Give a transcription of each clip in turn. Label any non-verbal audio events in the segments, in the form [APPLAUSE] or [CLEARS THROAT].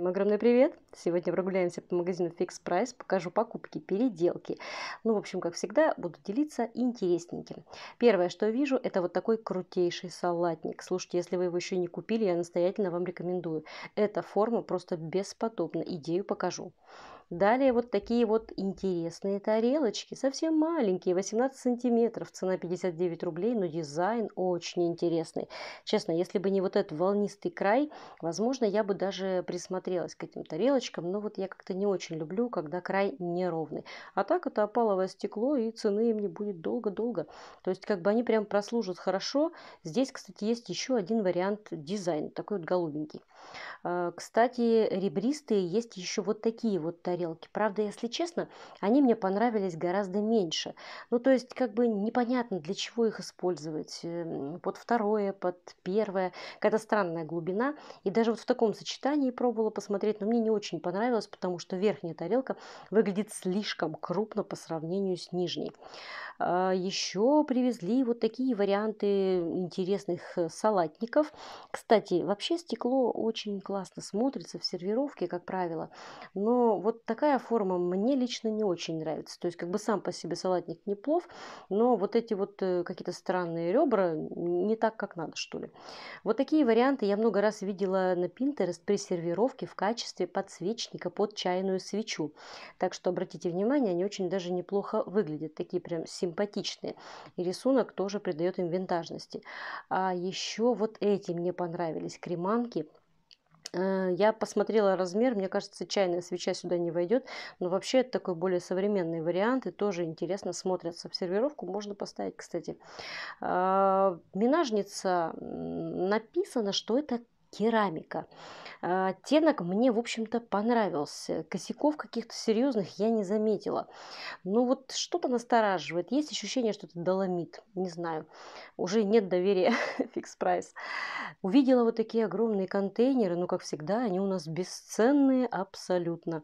Всем огромный привет! Сегодня прогуляемся по магазину Fix Price, покажу покупки, переделки. Ну, в общем, как всегда, буду делиться интересненьким. Первое, что вижу, это вот такой крутейший салатник. Слушайте, если вы его еще не купили, я настоятельно вам рекомендую. Эта форма просто бесподобна, идею покажу. Далее вот такие вот интересные тарелочки, совсем маленькие, 18 сантиметров, цена 59 рублей, но дизайн очень интересный. Честно, если бы не вот этот волнистый край, возможно, я бы даже присмотрелась к этим тарелочкам, но вот я как-то не очень люблю, когда край неровный. А так это опаловое стекло и цены им не будет долго-долго. То есть как бы они прям прослужат хорошо. Здесь, кстати, есть еще один вариант дизайна, такой вот голубенький. Э, кстати, ребристые есть еще вот такие вот тарелки. Правда, если честно, они мне понравились гораздо меньше. Ну, то есть, как бы непонятно, для чего их использовать. Эм, под второе, под первое. Какая-то странная глубина. И даже вот в таком сочетании пробовала посмотреть, но мне не очень понравилось, потому что верхняя тарелка выглядит слишком крупно по сравнению с нижней. А, еще привезли вот такие варианты интересных э, салатников. Кстати, вообще стекло очень классно смотрится в сервировке, как правило. Но вот такая форма мне лично не очень нравится. То есть как бы сам по себе салатник не плов, но вот эти вот э, какие-то странные ребра не так, как надо, что ли. Вот такие варианты я много раз видела на Pinterest при сервировке в качестве подсвечника под чайную свечу. Так что обратите внимание, они очень даже неплохо выглядят, такие прям симпатичные. И рисунок тоже придает им винтажности. А еще вот эти мне понравились креманки – Э, я посмотрела размер, мне кажется, чайная свеча сюда не войдет, но вообще это такой более современный вариант и тоже интересно смотрится. В сервировку можно поставить, кстати. А, Минажница написано, что это керамика. А, оттенок мне, в общем-то, понравился. Косяков каких-то серьезных я не заметила. Но ну, вот что-то настораживает. Есть ощущение, что это доломит. Не знаю. Уже нет доверия фикс [LAUGHS] прайс. Увидела вот такие огромные контейнеры. Ну, как всегда, они у нас бесценные абсолютно.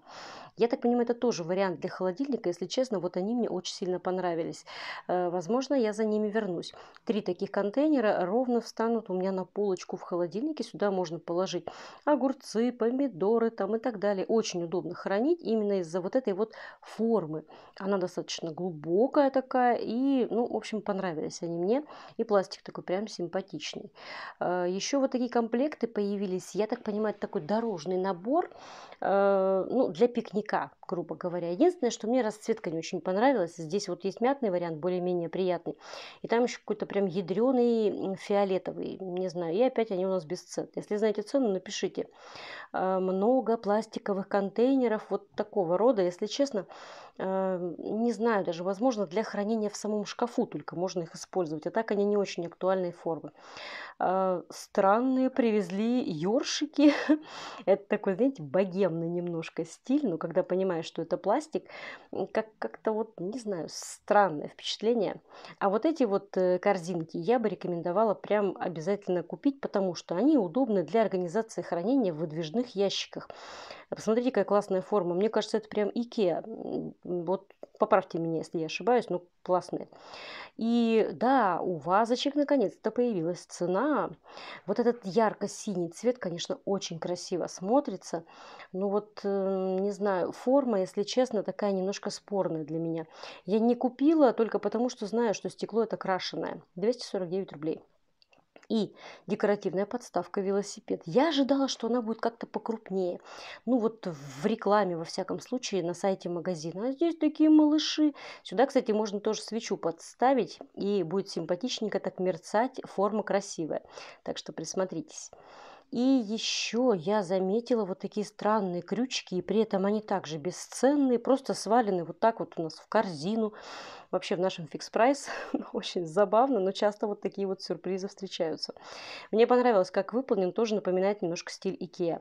Я так понимаю, это тоже вариант для холодильника. Если честно, вот они мне очень сильно понравились. Э, возможно, я за ними вернусь. Три таких контейнера ровно встанут у меня на полочку в холодильнике. Сюда можно положить огурцы, помидоры там и так далее. Очень удобно хранить именно из-за вот этой вот формы. Она достаточно глубокая такая и, ну, в общем, понравились они мне. И пластик такой прям симпатичный. А, Еще вот такие комплекты появились, я так понимаю, такой дорожный набор а, ну, для пикника грубо говоря. Единственное, что мне расцветка не очень понравилась. Здесь вот есть мятный вариант, более-менее приятный. И там еще какой-то прям ядреный фиолетовый, не знаю. И опять они у нас без цен. Если знаете цену, напишите. А, много пластиковых контейнеров вот такого рода, если честно. А, не знаю даже, возможно, для хранения в самом шкафу только можно их использовать, а так они не очень актуальные формы. А, странные привезли ёршики. [LAUGHS] Это такой, знаете, богемный немножко стиль, но когда понимаешь, что это пластик, как- как-то вот, не знаю, странное впечатление. А вот эти вот э, корзинки я бы рекомендовала прям обязательно купить, потому что они удобны для организации хранения в выдвижных ящиках. Посмотрите, какая классная форма. Мне кажется, это прям Икеа. Вот поправьте меня, если я ошибаюсь, но ну, классные. И да, у вазочек наконец-то появилась цена. Вот этот ярко-синий цвет, конечно, очень красиво смотрится. Но ну вот, эм, не знаю, форма, если честно, такая немножко спорная для меня. Я не купила только потому, что знаю, что стекло это крашеное. 249 рублей и декоративная подставка велосипед. Я ожидала, что она будет как-то покрупнее. Ну вот в рекламе, во всяком случае, на сайте магазина. А здесь такие малыши. Сюда, кстати, можно тоже свечу подставить, и будет симпатичненько так мерцать, форма красивая. Так что присмотритесь. И еще я заметила вот такие странные крючки, и при этом они также бесценные, просто свалены вот так вот у нас в корзину. Вообще в нашем фикс-прайс [LAUGHS] ну, очень забавно, но часто вот такие вот сюрпризы встречаются. Мне понравилось, как выполнен, тоже напоминает немножко стиль Икеа.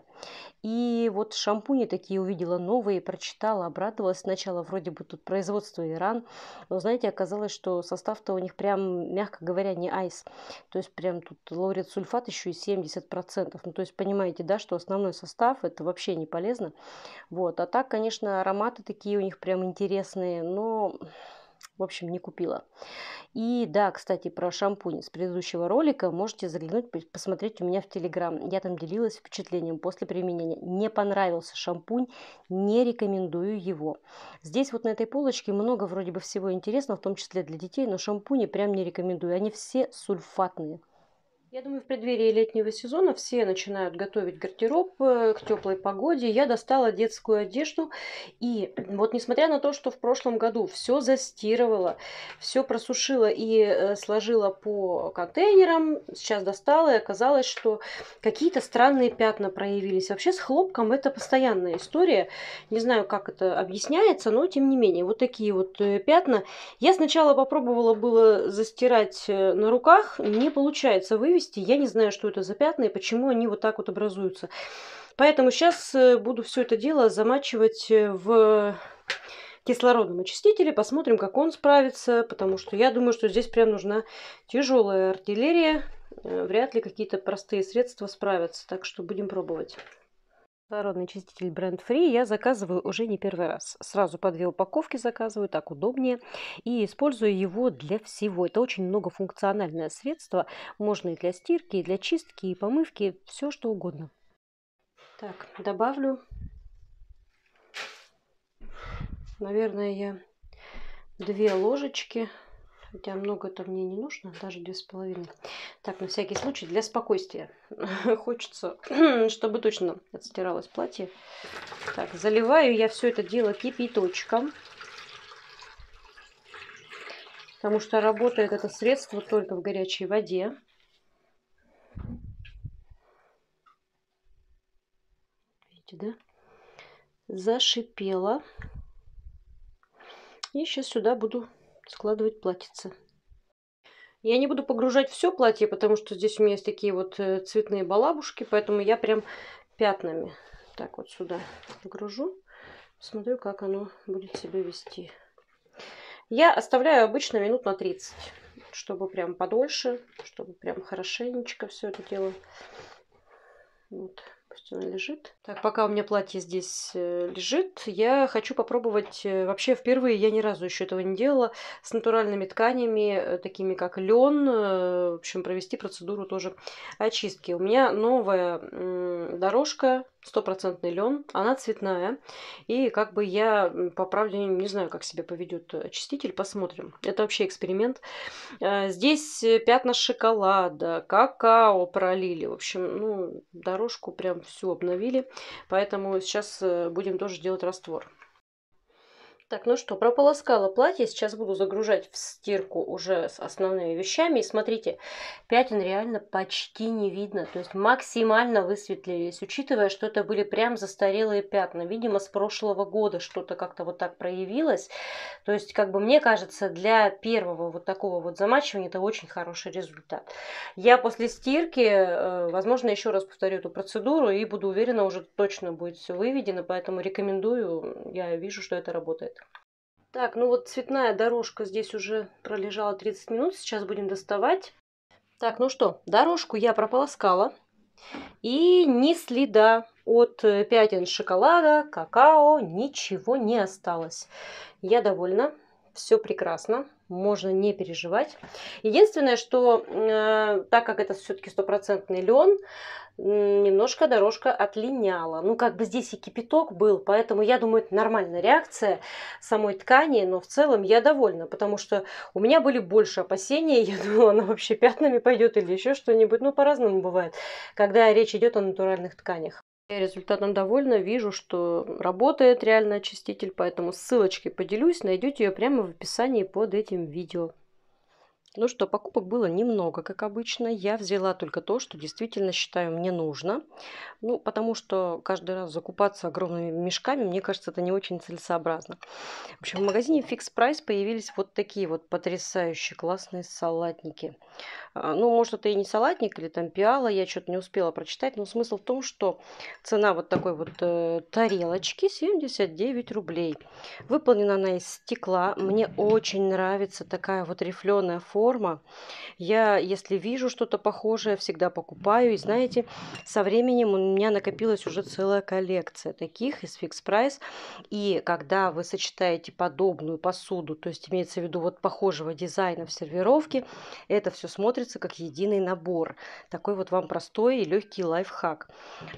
И вот шампуни такие увидела новые, прочитала, обрадовалась. Сначала вроде бы тут производство Иран, но знаете, оказалось, что состав-то у них прям, мягко говоря, не айс. То есть прям тут лаурет сульфат еще и 70% процентов. Ну, то есть понимаете, да, что основной состав это вообще не полезно. Вот. А так, конечно, ароматы такие у них прям интересные, но в общем, не купила. И да, кстати, про шампунь с предыдущего ролика можете заглянуть, посмотреть у меня в Телеграм. Я там делилась впечатлением после применения. Не понравился шампунь, не рекомендую его. Здесь вот на этой полочке много вроде бы всего интересного, в том числе для детей, но шампуни прям не рекомендую. Они все сульфатные. Я думаю, в преддверии летнего сезона все начинают готовить гардероб э, к теплой погоде. Я достала детскую одежду. И вот несмотря на то, что в прошлом году все застирывала, все просушила и э, сложила по контейнерам, сейчас достала и оказалось, что какие-то странные пятна проявились. Вообще с хлопком это постоянная история. Не знаю, как это объясняется, но тем не менее, вот такие вот э, пятна. Я сначала попробовала было застирать на руках, не получается вывести кисти. Я не знаю, что это за пятна и почему они вот так вот образуются. Поэтому сейчас э, буду все это дело замачивать э, в кислородном очистителе. Посмотрим, как он справится, потому что я думаю, что здесь прям нужна тяжелая артиллерия. Э, вряд ли какие-то простые средства справятся, так что будем пробовать. Водородный чиститель бренд Free я заказываю уже не первый раз. Сразу по две упаковки заказываю, так удобнее. И использую его для всего. Это очень многофункциональное средство. Можно и для стирки, и для чистки, и помывки, все что угодно. Так, добавлю. Наверное, я две ложечки Хотя много-то мне не нужно, даже две с половиной. Так, на всякий случай, для спокойствия. [LAUGHS] Хочется, [CLEARS THROAT] чтобы точно отстиралось платье. Так, заливаю я все это дело кипяточком. Потому что работает это средство только в горячей воде. Видите, да? Зашипело. И сейчас сюда буду складывать платьице. Я не буду погружать все платье, потому что здесь у меня есть такие вот э, цветные балабушки, поэтому я прям пятнами так вот сюда гружу. Смотрю, как оно будет себя вести. Я оставляю обычно минут на 30, чтобы прям подольше, чтобы прям хорошенечко все это дело. Вот. Пусть она лежит. Так, пока у меня платье здесь э, лежит, я хочу попробовать... Э, вообще, впервые я ни разу еще этого не делала. С натуральными тканями, э, такими как лен, в общем, провести процедуру тоже очистки. У меня новая дорожка стопроцентный лен, она цветная, и как бы я, по правде, не знаю, как себя поведет э, очиститель, посмотрим. Это вообще эксперимент. Э, здесь э, пятна шоколада, какао пролили, в общем, ну, дорожку прям всю обновили, поэтому сейчас будем тоже делать раствор. Так, ну что, прополоскала платье. Сейчас буду загружать в стирку уже с основными вещами. И смотрите, пятен реально почти не видно. То есть максимально высветлились, учитывая, что это были прям застарелые пятна. Видимо, с прошлого года что-то как-то вот так проявилось. То есть, как бы мне кажется, для первого вот такого вот замачивания это очень хороший результат. Я после стирки, э, возможно, еще раз повторю эту процедуру и буду уверена, уже точно будет все выведено. Поэтому рекомендую. Я вижу, что это работает. Так, ну вот цветная дорожка здесь уже пролежала 30 минут. Сейчас будем доставать. Так, ну что, дорожку я прополоскала. И ни следа от э, пятен шоколада, какао, ничего не осталось. Я довольна. Все прекрасно можно не переживать. Единственное, что э, так как это все-таки стопроцентный лен, немножко дорожка отлиняла. Ну, как бы здесь и кипяток был, поэтому я думаю, это нормальная реакция самой ткани, но в целом я довольна, потому что у меня были больше опасений, [LAUGHS] я думала, она вообще пятнами пойдет или еще что-нибудь, ну, по-разному бывает, когда речь идет о натуральных тканях. Я результатом довольна, вижу, что работает реально очиститель, поэтому ссылочкой поделюсь, найдете ее прямо в описании под этим видео. Ну что, покупок было немного, как обычно. Я взяла только то, что действительно считаю мне нужно. Ну, потому что каждый раз закупаться огромными мешками, мне кажется, это не очень целесообразно. В общем, в магазине Fix Price появились вот такие вот потрясающие классные салатники. А, ну, может, это и не салатник или там пиала, я что-то не успела прочитать, но смысл в том, что цена вот такой вот э, тарелочки 79 рублей. Выполнена она из стекла. Мне очень нравится такая вот рифленая форма форма. Я, если вижу что-то похожее, всегда покупаю. И знаете, со временем у меня накопилась уже целая коллекция таких из фикс прайс. И когда вы сочетаете подобную посуду, то есть имеется в виду вот похожего дизайна в сервировке, это все смотрится как единый набор. Такой вот вам простой и легкий лайфхак.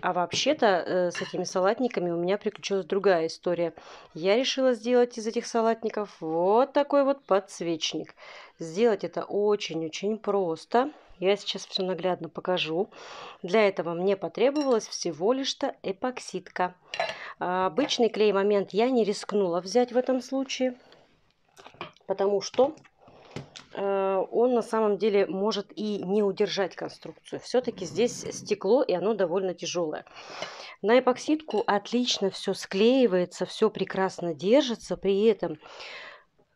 А вообще-то э, с этими салатниками у меня приключилась другая история. Я решила сделать из этих салатников вот такой вот подсвечник. Сделать это очень-очень просто. Я сейчас все наглядно покажу. Для этого мне потребовалась всего лишь-то эпоксидка. А, обычный клей-момент я не рискнула взять в этом случае, потому что э, он на самом деле может и не удержать конструкцию. Все-таки здесь стекло, и оно довольно тяжелое. На эпоксидку отлично все склеивается, все прекрасно держится. При этом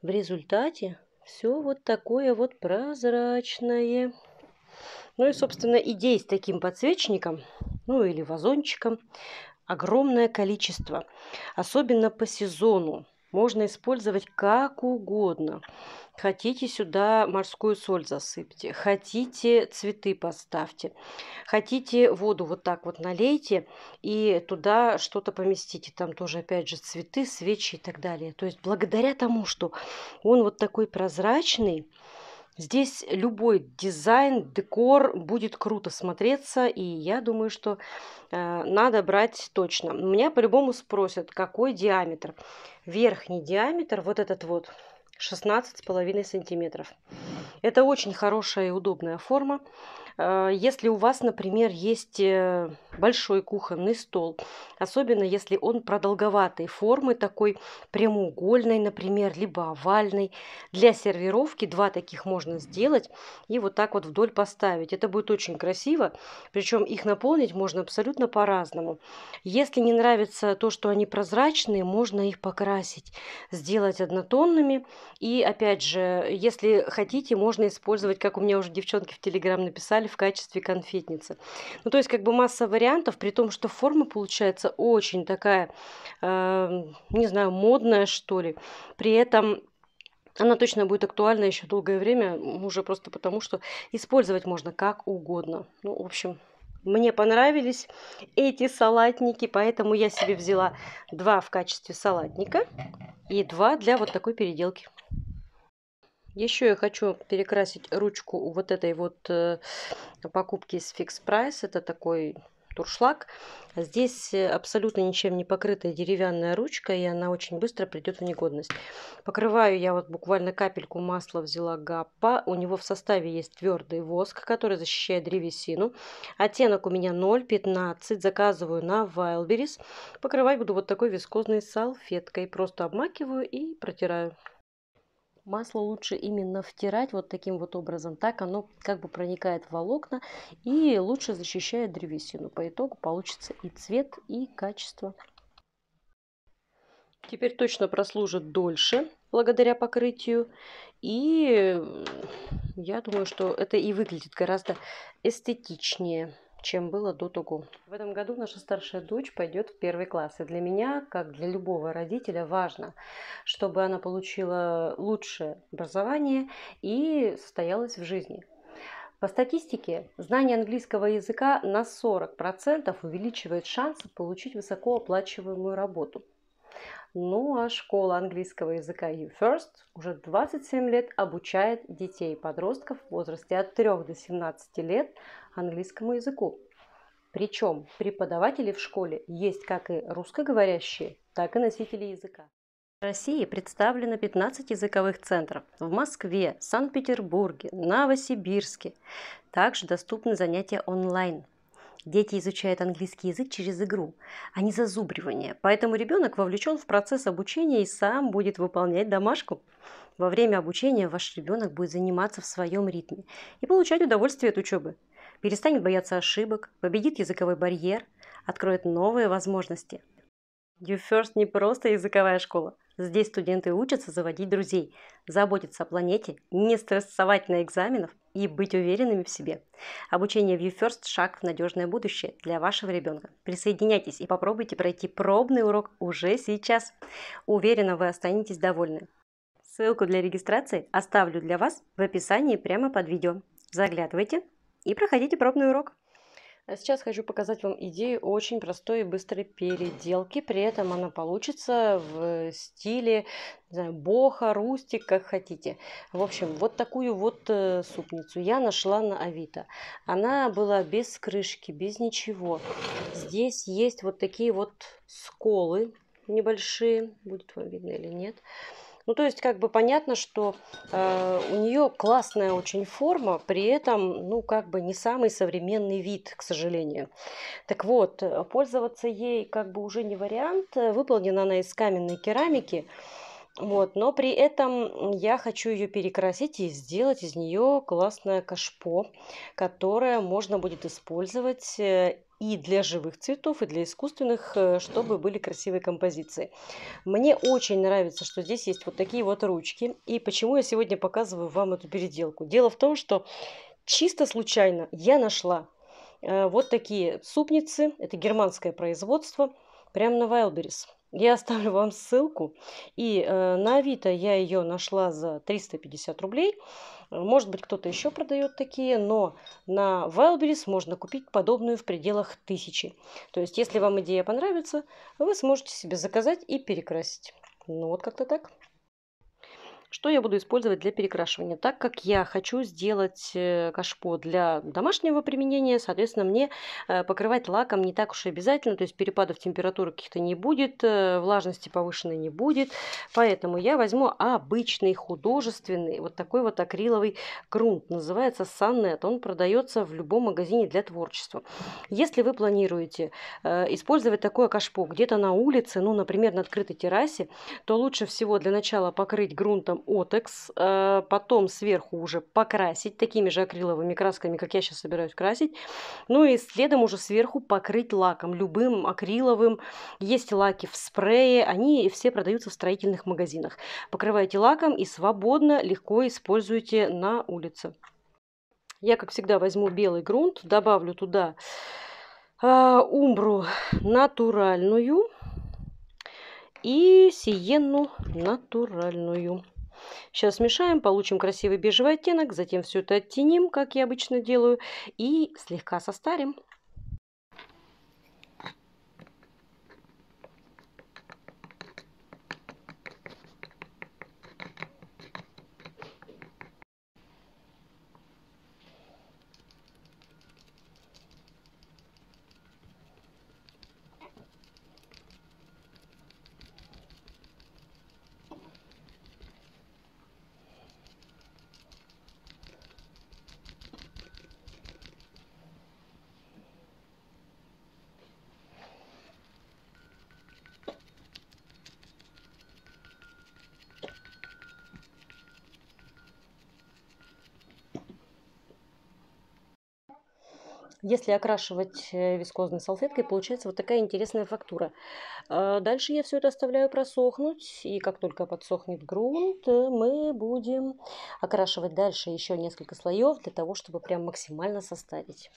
в результате все вот такое вот прозрачное. Ну и, собственно, идей с таким подсвечником, ну или вазончиком, огромное количество. Особенно по сезону можно использовать как угодно. Хотите сюда морскую соль засыпьте, хотите цветы поставьте, хотите воду вот так вот налейте и туда что-то поместите. Там тоже опять же цветы, свечи и так далее. То есть благодаря тому, что он вот такой прозрачный, Здесь любой дизайн, декор будет круто смотреться, и я думаю, что э, надо брать точно. Меня по-любому спросят, какой диаметр. Верхний диаметр, вот этот вот, 16,5 сантиметров. Это очень хорошая и удобная форма. Э, если у вас, например, есть э, большой кухонный стол, особенно если он продолговатой формы, такой прямоугольной, например, либо овальной, для сервировки два таких можно сделать и вот так вот вдоль поставить. Это будет очень красиво, причем их наполнить можно абсолютно по-разному. Если не нравится то, что они прозрачные, можно их покрасить, сделать однотонными. И опять же, если хотите, можно использовать, как у меня уже девчонки в Телеграм написали, брали в качестве конфетницы. Ну, то есть, как бы масса вариантов, при том, что форма получается очень такая, э, не знаю, модная, что ли. При этом она точно будет актуальна еще долгое время, уже просто потому, что использовать можно как угодно. Ну, в общем, мне понравились эти салатники, поэтому я себе взяла два в качестве салатника и два для вот такой переделки. Еще я хочу перекрасить ручку вот этой вот э, покупки с фикс Price. Это такой туршлаг. Здесь э, абсолютно ничем не покрытая деревянная ручка, и она очень быстро придет в негодность. Покрываю я вот буквально капельку масла взяла гаппа. У него в составе есть твердый воск, который защищает древесину. Оттенок у меня 0,15. Заказываю на Wildberries. Покрывать буду вот такой вискозной салфеткой. Просто обмакиваю и протираю. Масло лучше именно втирать вот таким вот образом. Так оно как бы проникает в волокна и лучше защищает древесину. По итогу получится и цвет, и качество. Теперь точно прослужит дольше благодаря покрытию. И я думаю, что это и выглядит гораздо эстетичнее чем было до того. В этом году наша старшая дочь пойдет в первый класс. И для меня, как для любого родителя, важно, чтобы она получила лучшее образование и состоялась в жизни. По статистике, знание английского языка на 40% увеличивает шансы получить высокооплачиваемую работу. Ну а школа английского языка You First уже 27 лет обучает детей и подростков в возрасте от 3 до 17 лет английскому языку. Причем преподаватели в школе есть как и русскоговорящие, так и носители языка. В России представлено 15 языковых центров в Москве, Санкт-Петербурге, Новосибирске. Также доступны занятия онлайн – Дети изучают английский язык через игру, а не зазубривание, поэтому ребенок вовлечен в процесс обучения и сам будет выполнять домашку. Во время обучения ваш ребенок будет заниматься в своем ритме и получать удовольствие от учебы. Перестанет бояться ошибок, победит языковой барьер, откроет новые возможности. You First не просто языковая школа. Здесь студенты учатся заводить друзей, заботиться о планете, не стрессовать на экзаменах и быть уверенными в себе. Обучение в YouFirst – шаг в надежное будущее для вашего ребенка. Присоединяйтесь и попробуйте пройти пробный урок уже сейчас. Уверена, вы останетесь довольны. Ссылку для регистрации оставлю для вас в описании прямо под видео. Заглядывайте и проходите пробный урок. А сейчас хочу показать вам идею очень простой и быстрой переделки. При этом она получится в стиле не знаю, боха, рустик, как хотите. В общем, вот такую вот э, супницу я нашла на Авито. Она была без крышки, без ничего. Здесь есть вот такие вот сколы небольшие. Будет вам видно или нет. Нет ну, то есть, как бы понятно, что э, у нее классная очень форма, при этом, ну, как бы не самый современный вид, к сожалению. Так вот, э, пользоваться ей как бы уже не вариант. Э, выполнена она из каменной керамики. Вот, но при этом я хочу ее перекрасить и сделать из нее классное кашпо, которое можно будет использовать э, и для живых цветов, и для искусственных, э, чтобы были красивые композиции. Мне очень нравится, что здесь есть вот такие вот ручки. И почему я сегодня показываю вам эту переделку? Дело в том, что чисто случайно я нашла э, вот такие супницы. Это германское производство. Прямо на Wildberries. Я оставлю вам ссылку. И э, на Авито я ее нашла за 350 рублей. Может быть, кто-то еще продает такие, но на Wildberries можно купить подобную в пределах тысячи. То есть, если вам идея понравится, вы сможете себе заказать и перекрасить. Ну вот как-то так что я буду использовать для перекрашивания. Так как я хочу сделать э, кашпо для домашнего применения, соответственно, мне э, покрывать лаком не так уж и обязательно, то есть перепадов температуры каких-то не будет, э, влажности повышенной не будет, поэтому я возьму обычный художественный вот такой вот акриловый грунт, называется Sunnet, он продается в любом магазине для творчества. Если вы планируете использовать такое кашпо где-то на улице, ну, например, на открытой террасе, то лучше всего для начала покрыть грунтом отекс, э, потом сверху уже покрасить такими же акриловыми красками, как я сейчас собираюсь красить, ну и следом уже сверху покрыть лаком, любым акриловым. Есть лаки в спрее, они все продаются в строительных магазинах. Покрывайте лаком и свободно, легко используйте на улице. Я, как всегда, возьму белый грунт, добавлю туда э, умбру натуральную и сиенну натуральную. Сейчас смешаем, получим красивый бежевый оттенок, затем все это оттеним, как я обычно делаю, и слегка состарим. Если окрашивать э, вискозной салфеткой, получается вот такая интересная фактура. А, дальше я все это оставляю просохнуть, и как только подсохнет грунт, э, мы будем окрашивать дальше еще несколько слоев для того, чтобы прям максимально составить.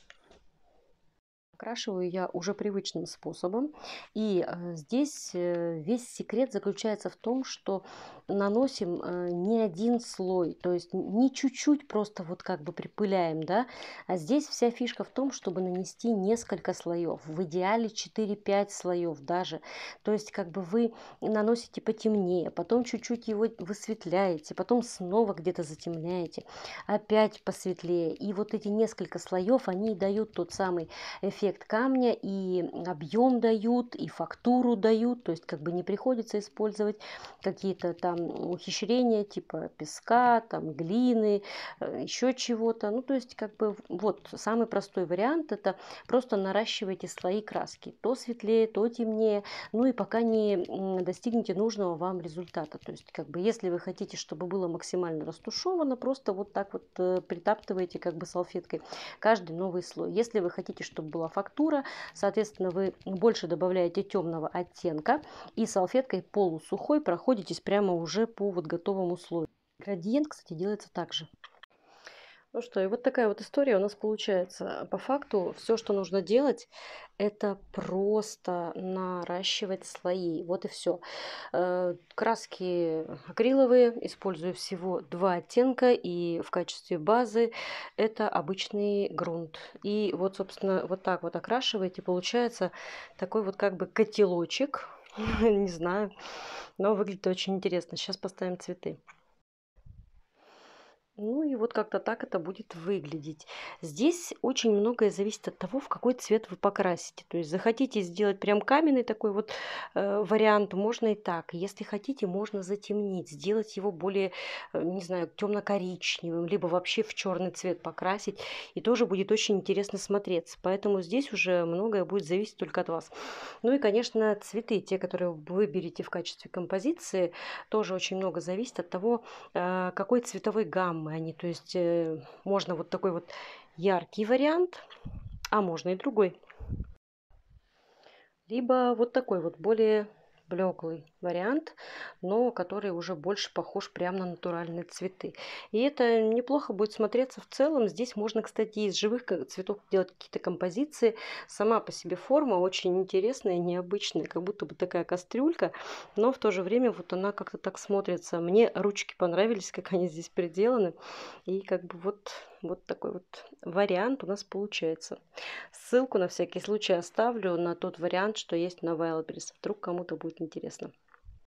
Окрашиваю я уже привычным способом. И э, здесь э, весь секрет заключается в том, что наносим э, не один слой, то есть не чуть-чуть просто вот как бы припыляем, да, а здесь вся фишка в том, чтобы нанести несколько слоев, в идеале 4-5 слоев даже. То есть как бы вы наносите потемнее, потом чуть-чуть его высветляете, потом снова где-то затемняете, опять посветлее. И вот эти несколько слоев, они дают тот самый эффект эффект камня, и объем дают, и фактуру дают, то есть как бы не приходится использовать какие-то там ухищрения типа песка, там глины, э, еще чего-то. Ну, то есть как бы вот самый простой вариант это просто наращивайте слои краски, то светлее, то темнее, ну и пока не достигнете нужного вам результата. То есть как бы если вы хотите, чтобы было максимально растушевано, просто вот так вот э, притаптываете как бы салфеткой каждый новый слой. Если вы хотите, чтобы была фактура. Соответственно, вы больше добавляете темного оттенка и салфеткой полусухой проходитесь прямо уже по вот готовому слою. Градиент, кстати, делается так же. Ну что, и вот такая вот история у нас получается. По факту все, что нужно делать, это просто наращивать слои. Вот и все. Э, краски акриловые. Использую всего два оттенка. И в качестве базы это обычный грунт. И вот, собственно, вот так вот окрашиваете. Получается такой вот как бы котелочек. [LAUGHS] Не знаю. Но выглядит очень интересно. Сейчас поставим цветы. Ну и вот как-то так это будет выглядеть. Здесь очень многое зависит от того, в какой цвет вы покрасите. То есть захотите сделать прям каменный такой вот э, вариант, можно и так. Если хотите, можно затемнить, сделать его более, э, не знаю, темно-коричневым, либо вообще в черный цвет покрасить. И тоже будет очень интересно смотреться. Поэтому здесь уже многое будет зависеть только от вас. Ну и, конечно, цветы, те, которые вы выберете в качестве композиции, тоже очень много зависит от того, э, какой цветовой гаммы знакомы они. То есть э, можно вот такой вот яркий вариант, а можно и другой. Либо вот такой вот более блеклый вариант, но который уже больше похож прямо на натуральные цветы. И это неплохо будет смотреться в целом. Здесь можно, кстати, из живых цветов делать какие-то композиции. Сама по себе форма очень интересная, необычная, как будто бы такая кастрюлька, но в то же время вот она как-то так смотрится. Мне ручки понравились, как они здесь приделаны. И как бы вот вот такой вот вариант у нас получается. Ссылку на всякий случай оставлю на тот вариант, что есть на Wildberries. Вдруг кому-то будет интересно.